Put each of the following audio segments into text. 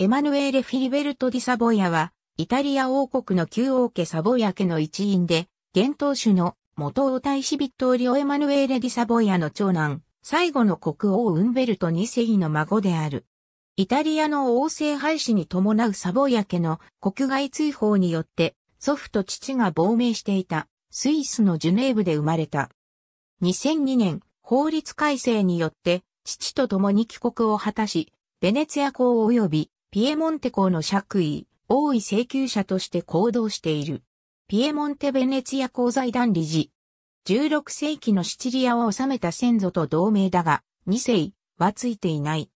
エマヌエーレ・フィリベルト・ディ・サボイアは、イタリア王国の旧王家サボイア家の一員で、現当主の元王太子ビットーリオ・エマヌエーレ・ディ・サボイアの長男、最後の国王ウンベルト2世の孫である。イタリアの王政廃止に伴うサボイア家の国外追放によって、祖父と父が亡命していた、スイスのジュネーブで生まれた。2002年、法律改正によって、父と共に帰国を果たし、ベネツヤ公及びピエモンテ公の爵位、王位請求者として行動している。ピエモンテ・ベネツィア公財団理事。16世紀のシチリアを治めた先祖と同盟だが、2世はついていない。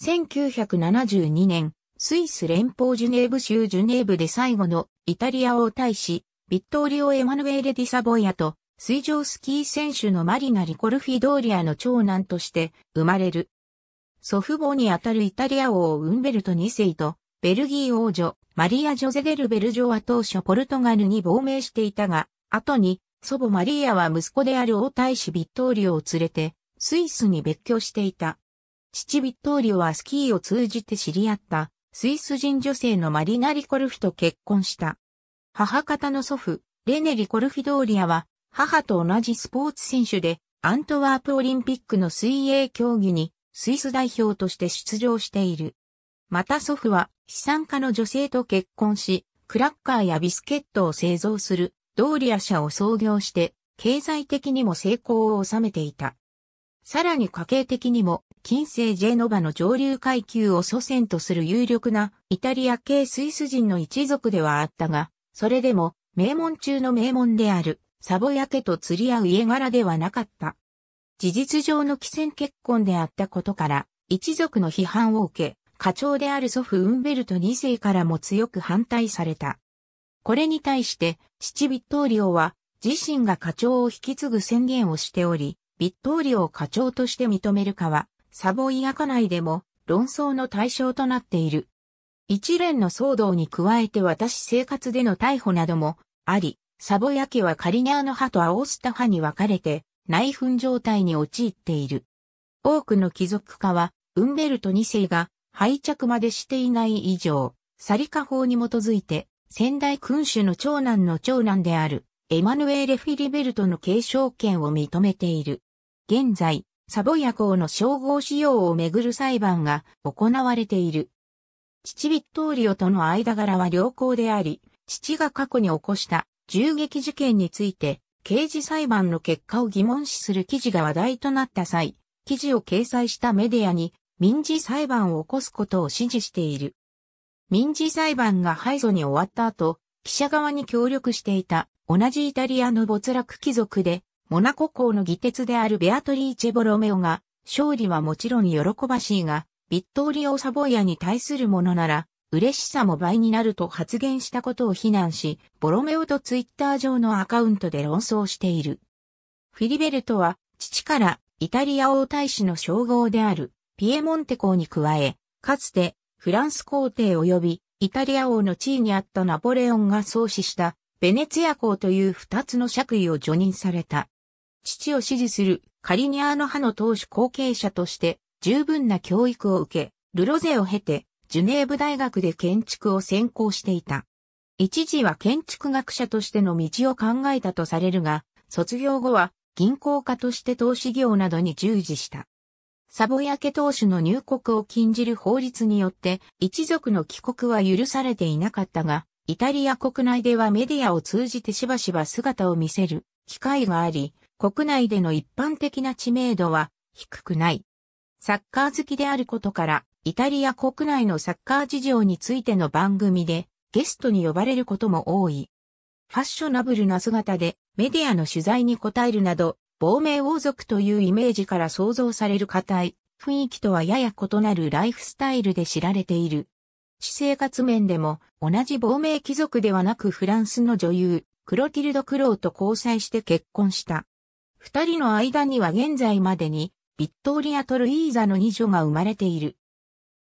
1972年、スイス連邦ジュネーブ州ジュネーブで最後のイタリア王大使、ビットーリオ・エマヌエレ・ディサボイアと水上スキー選手のマリナ・リコルフィドーリアの長男として生まれる。祖父母にあたるイタリア王ウンベルト2世と、ベルギー王女、マリア・ジョゼデル・ベルジョは当初ポルトガルに亡命していたが、後に、祖母マリアは息子である王太子ビットーリオを連れて、スイスに別居していた。父ビットーリオはスキーを通じて知り合った、スイス人女性のマリナ・リコルフと結婚した。母方の祖父、レネ・リコルフィドーリアは、母と同じスポーツ選手で、アントワープオリンピックの水泳競技にスイス代表として出場している。また祖父は資産家の女性と結婚し、クラッカーやビスケットを製造するドーリア社を創業して、経済的にも成功を収めていた。さらに家計的にも、近世ジェノバの上流階級を祖先とする有力なイタリア系スイス人の一族ではあったが、それでも名門中の名門であるサボヤ家と釣り合う家柄ではなかった。事実上の既戦結婚であったことから、一族の批判を受け、課長である祖父ウンベルト2世からも強く反対された。これに対して、父ビットーリオは、自身が課長を引き継ぐ宣言をしており、ビットーリオを課長として認めるかは、サボイアカ内でも論争の対象となっている。一連の騒動に加えて私生活での逮捕などもあり、サボヤ家はカリニャーノ派とアオスタ派に分かれて、内紛状態に陥っている。多くの貴族家は、ウンベルト2世が廃着までしていない以上、サリカ法に基づいて、先代君主の長男の長男である、エマヌエーレ・フィリベルトの継承権を認めている。現在、サボヤ公の称号使用をめぐる裁判が行われている。父ビットーリオとの間柄は良好であり、父が過去に起こした銃撃事件について刑事裁判の結果を疑問視する記事が話題となった際、記事を掲載したメディアに民事裁判を起こすことを指示している。民事裁判が敗訴に終わった後、記者側に協力していた同じイタリアの没落貴族で、モナコ公の議鉄であるベアトリーチェ・ボロメオが、勝利はもちろん喜ばしいが、ビットーリオ・サボイアに対するものなら、嬉しさも倍になると発言したことを非難し、ボロメオとツイッター上のアカウントで論争している。フィリベルトは、父からイタリア王大使の称号であるピエモンテ公に加え、かつてフランス皇帝及びイタリア王の地位にあったナポレオンが創始したベネツィア公という二つの爵位を除任された。父を支持するカリニアーノ派の当主後継者として十分な教育を受け、ルロゼを経てジュネーブ大学で建築を専攻していた。一時は建築学者としての道を考えたとされるが、卒業後は銀行家として投資業などに従事した。サボヤケ投手の入国を禁じる法律によって一族の帰国は許されていなかったが、イタリア国内ではメディアを通じてしばしば姿を見せる機会があり、国内での一般的な知名度は低くない。サッカー好きであることからイタリア国内のサッカー事情についての番組でゲストに呼ばれることも多い。ファッショナブルな姿でメディアの取材に答えるなど、亡命王族というイメージから想像される硬い雰囲気とはやや異なるライフスタイルで知られている。私生活面でも同じ亡命貴族ではなくフランスの女優、クロティルド・クローと交際して結婚した。二人の間には現在までに、ビットーリア・トルイーザの二女が生まれている。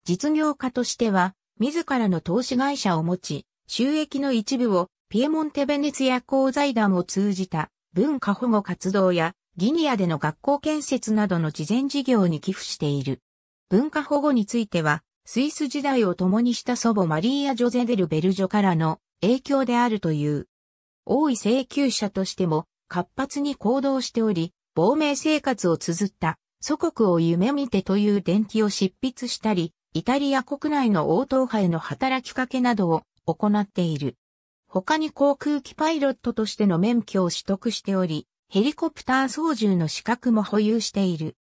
実業家としては、自らの投資会社を持ち、収益の一部をピエモンテ・ベネツヤ公財団を通じた文化保護活動やギニアでの学校建設などの慈善事業に寄付している。文化保護については、スイス時代を共にした祖母マリーア・ジョゼデル・ベルジョからの影響であるという。王位請求者としても活発に行動しており、亡命生活を綴った祖国を夢見てという伝記を執筆したり、イタリア国内の応答派への働きかけなどを行っている。他に航空機パイロットとしての免許を取得しており、ヘリコプター操縦の資格も保有している。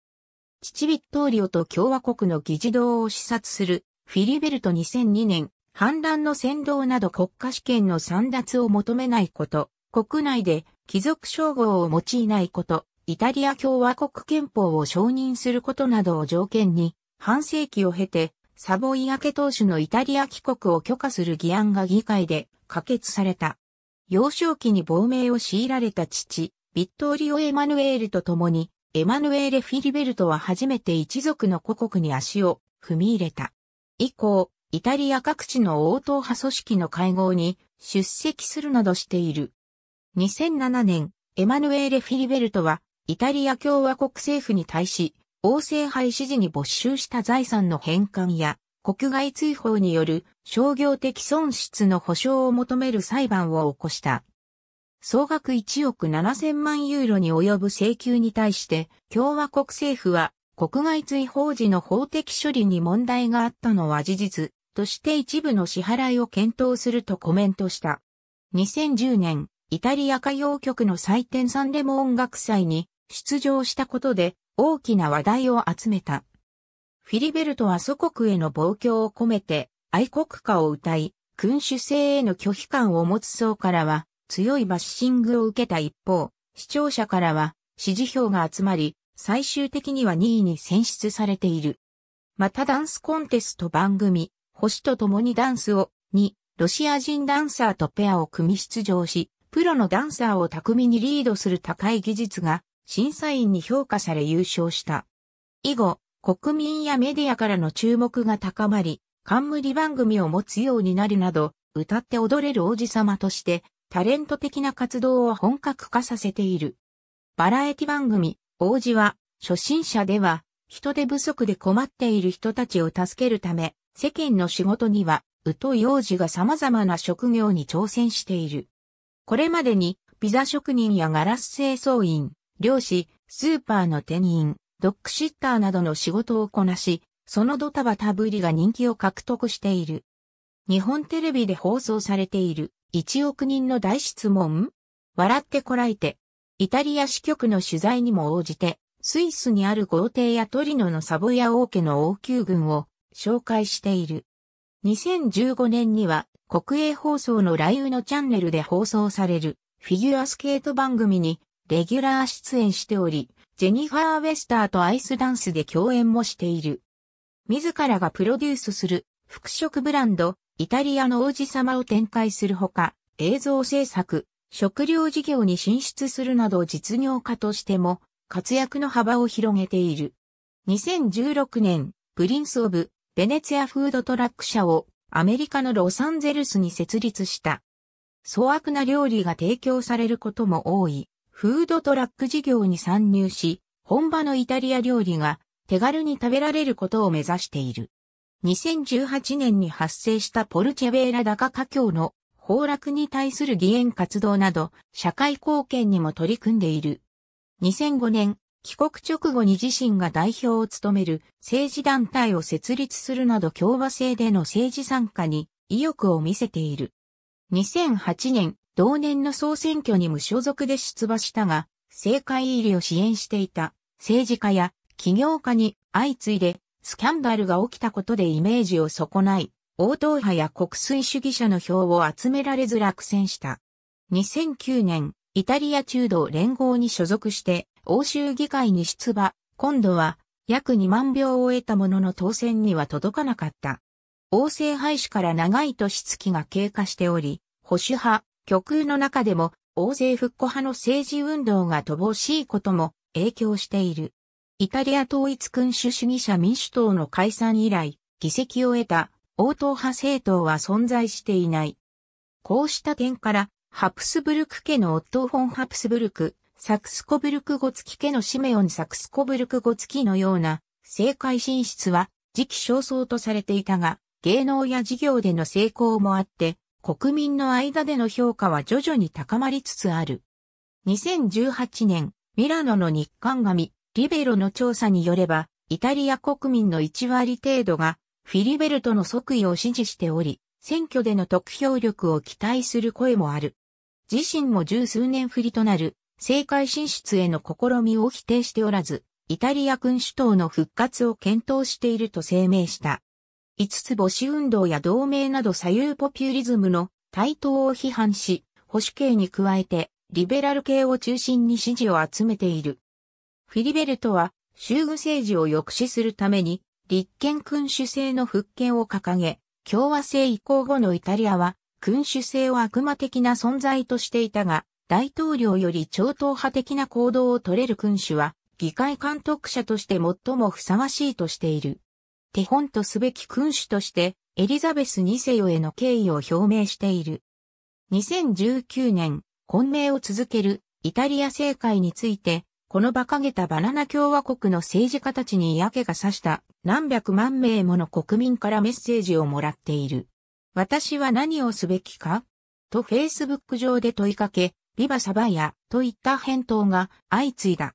チチビットーリオと共和国の議事堂を視察するフィリベルト2002年、反乱の扇動など国家試験の散奪を求めないこと、国内で貴族称号を用いないこと、イタリア共和国憲法を承認することなどを条件に、半世紀を経てサボイアケ党首のイタリア帰国を許可する議案が議会で可決された。幼少期に亡命を強いられた父、ビットーリオ・エマヌエールと共に、エマヌエーレ・フィリベルトは初めて一族の故国に足を踏み入れた。以降、イタリア各地の応答派組織の会合に出席するなどしている。2007年、エマヌエーレ・フィリベルトは、イタリア共和国政府に対し、王政廃止時に没収した財産の返還や、国外追放による商業的損失の保障を求める裁判を起こした。総額1億7000万ユーロに及ぶ請求に対して、共和国政府は国外追放時の法的処理に問題があったのは事実として一部の支払いを検討するとコメントした。2010年、イタリア歌謡曲の祭典サンレモ音楽祭に出場したことで大きな話題を集めた。フィリベルトは祖国への望郷を込めて愛国歌を歌い、君主制への拒否感を持つ層からは強いバッシングを受けた一方、視聴者からは支持票が集まり、最終的には2位に選出されている。またダンスコンテスト番組、星と共にダンスを、に、ロシア人ダンサーとペアを組み出場し、プロのダンサーを巧みにリードする高い技術が審査員に評価され優勝した。以後、国民やメディアからの注目が高まり、冠番組を持つようになるなど、歌って踊れる王子様として、タレント的な活動を本格化させている。バラエティ番組、王子は、初心者では、人手不足で困っている人たちを助けるため、世間の仕事には、うい王子が様々な職業に挑戦している。これまでに、ピザ職人やガラス清掃員、漁師、スーパーの店員、ドッグシッターなどの仕事をこなし、そのドタバタぶりが人気を獲得している。日本テレビで放送されている1億人の大質問笑ってこらえて。イタリア支局の取材にも応じて、スイスにある豪邸やトリノのサボヤ王家の王宮軍を紹介している。2015年には国営放送の雷雨のチャンネルで放送されるフィギュアスケート番組にレギュラー出演しており、ジェニファー・ウェスターとアイスダンスで共演もしている。自らがプロデュースする服飾ブランド、イタリアの王子様を展開するほか、映像制作、食料事業に進出するなど実業家としても活躍の幅を広げている。2016年、プリンス・オブ・ベネツィアフードトラック社をアメリカのロサンゼルスに設立した。粗悪な料理が提供されることも多い。フードトラック事業に参入し、本場のイタリア料理が手軽に食べられることを目指している。2018年に発生したポルチェベーラ高架橋の崩落に対する義援活動など、社会貢献にも取り組んでいる。2005年、帰国直後に自身が代表を務める政治団体を設立するなど共和制での政治参加に意欲を見せている。2008年、同年の総選挙に無所属で出馬したが、政界入りを支援していた政治家や起業家に相次いでスキャンダルが起きたことでイメージを損ない、応答派や国粋主義者の票を集められず落選した。2009年、イタリア中道連合に所属して欧州議会に出馬、今度は約2万票を得たものの当選には届かなかった。王政廃止から長い年月が経過しており、保守派、極右の中でも、大勢復古派の政治運動が乏しいことも影響している。イタリア統一君主主義者民主党の解散以来、議席を得た応答派政党は存在していない。こうした点から、ハプスブルク家のオットー・フォン・ハプスブルク、サクスコブルクゴツキ家のシメオン・サクスコブルクゴツキのような政界進出は時期尚早とされていたが、芸能や事業での成功もあって、国民の間での評価は徐々に高まりつつある。2018年、ミラノの日刊紙、リベロの調査によれば、イタリア国民の1割程度が、フィリベルトの即位を支持しており、選挙での得票力を期待する声もある。自身も十数年振りとなる、政界進出への試みを否定しておらず、イタリア君主党の復活を検討していると声明した。五つ星運動や同盟など左右ポピュリズムの台頭を批判し、保守系に加えて、リベラル系を中心に支持を集めている。フィリベルトは、州具政治を抑止するために、立憲君主制の復権を掲げ、共和制移行後のイタリアは、君主制を悪魔的な存在としていたが、大統領より超党派的な行動を取れる君主は、議会監督者として最もふさわしいとしている。手本とすべき君主として、エリザベス2世よへの敬意を表明している。2019年、混迷を続けるイタリア政界について、この馬鹿げたバナナ共和国の政治家たちに嫌気がさした何百万名もの国民からメッセージをもらっている。私は何をすべきかと Facebook 上で問いかけ、ビバサバヤといった返答が相次いだ。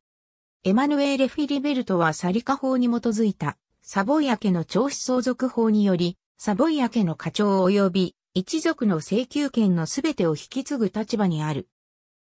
エマヌエーレ・フィリベルトはサリカ法に基づいたサボイア家の長子相続法により、サボイア家の課長及び一族の請求権のすべてを引き継ぐ立場にある。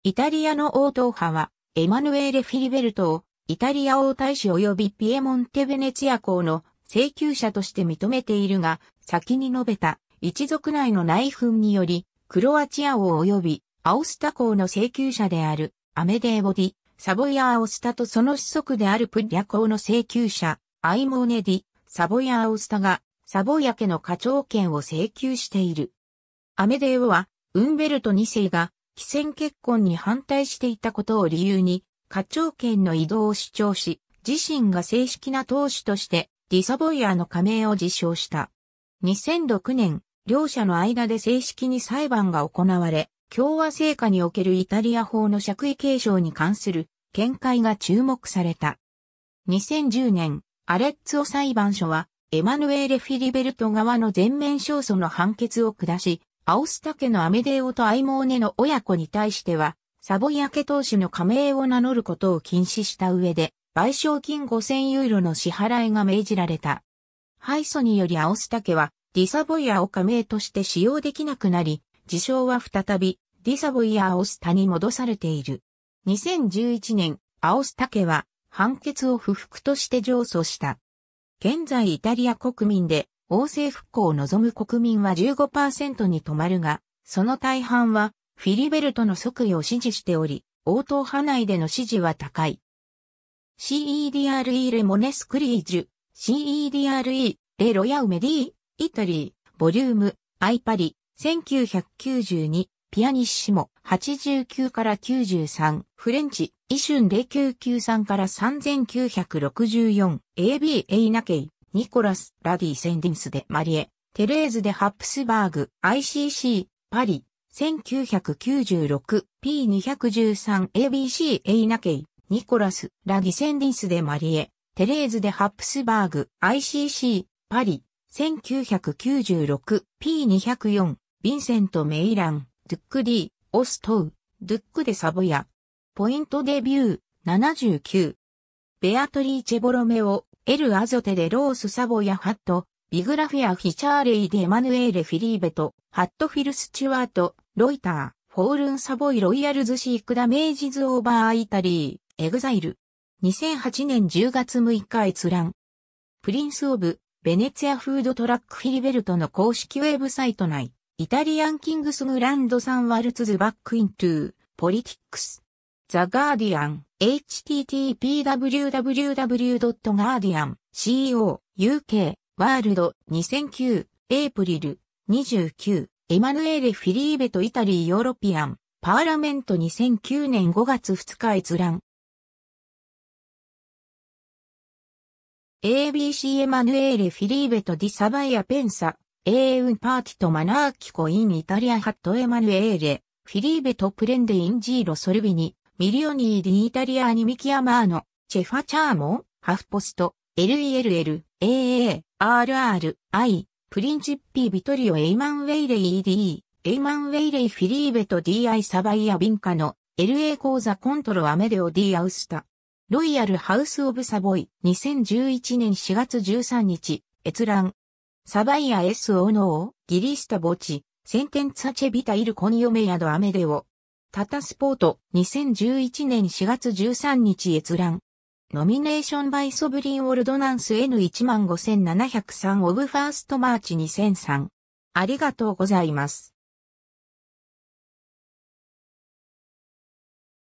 イタリアの王党派は、エマヌエーレ・フィリベルトを、イタリア王大使及びピエモンテ・ベネツィア公の請求者として認めているが、先に述べた一族内の内紛により、クロアチア王及びアオスタ公の請求者であるアメデーボディ、サボイア・アオスタとその子息であるプリア公の請求者、アイモーネディ、サボヤ・アオスタが、サボヤ家の課長権を請求している。アメデオは、ウンベルト2世が、既戦結婚に反対していたことを理由に、課長権の移動を主張し、自身が正式な党首として、ディサボイヤの加盟を自称した。2006年、両者の間で正式に裁判が行われ、共和成果におけるイタリア法の爵位継承に関する見解が注目された。2010年、アレッツオ裁判所は、エマヌエーレ・フィリベルト側の全面勝訴の判決を下し、アオスタ家のアメデオとアイモーネの親子に対しては、サボイア家投手の加盟を名乗ることを禁止した上で、賠償金5000ユーロの支払いが命じられた。敗訴によりアオスタ家は、ディサボイアを加盟として使用できなくなり、事象は再び、ディサボイア・アオスタに戻されている。2011年、アオスタ家は、判決を不服として上訴した。現在イタリア国民で、王政復興を望む国民は15%に止まるが、その大半は、フィリベルトの即位を支持しており、応答派内での支持は高い。CEDRE レモネスクリージュ、CEDRE レロヤウメディイタリー、ボリューム、アイパリ、1992ピアニッシモ、89から93、フレンチ、イシュンで9 9 3から3964、AB エイナケイ、ニコラス、ラディ・センディンスでマリエ、テレーズでハプスバーグ、ICC、パリ、1996、P213、ABC エイナケイ、ニコラス、ラディ・センディンスでマリエ、テレーズでハプスバーグ、ICC、パリ、1996、P204、ヴィンセント・メイラン。ドゥック D、オストウ、ドゥックでサボヤ。ポイントデビュー、79。ベアトリーチェボロメオ、エル・アゾテデ・ロース・サボヤ・ハット、ビグラフィア・フィチャーレイ・デ・マヌエーレ・フィリーベト、ハットフィル・スチュワート、ロイター、フォールン・サボイ・ロイヤルズ・シーク・ダメージズ・オーバー・アイタリー、エグザイル。2008年10月6日閲覧。プリンス・オブ、ベネツィア・フード・トラック・フィリベルトの公式ウェブサイト内。イタリアンキングスグランドサンワルツズバックイントゥー、ポリティックス。ザ・ガーディアン、http://www.guardian.co.uk、ワールド2009、エイプリル29、エマヌエレ・フィリーベとイタリー・ヨーロピアン、パーラメント2009年5月2日閲覧。ABC エマヌエーレ・フィリーベとディ・サバイア・ペンサ、エーウンパーティとマナーキコインイタリアハットエマヌエーレ、フィリーベとプレンデインジーロソルビニ、ミリオニーディイタリアニミキアマーノ、チェファチャーモ、ハフポスト、LELL、AA、RR、I、プリンチッピービトリオエイマンウェイレイ ED、エイマンウェイレイフィリーベと DI サバイアビンカの LA 講座コントロアメデオ D アウスタ。ロイヤルハウスオブサボイ2011年4月13日、閲覧。サバイア S オノー、ギリスタボチ、センテンツァチェビタイルコニオメヤドアメデオ。タタスポート、2011年4月13日閲覧。ノミネーションバイソブリンオルドナンス N15703 オブファーストマーチ2003。ありがとうございます。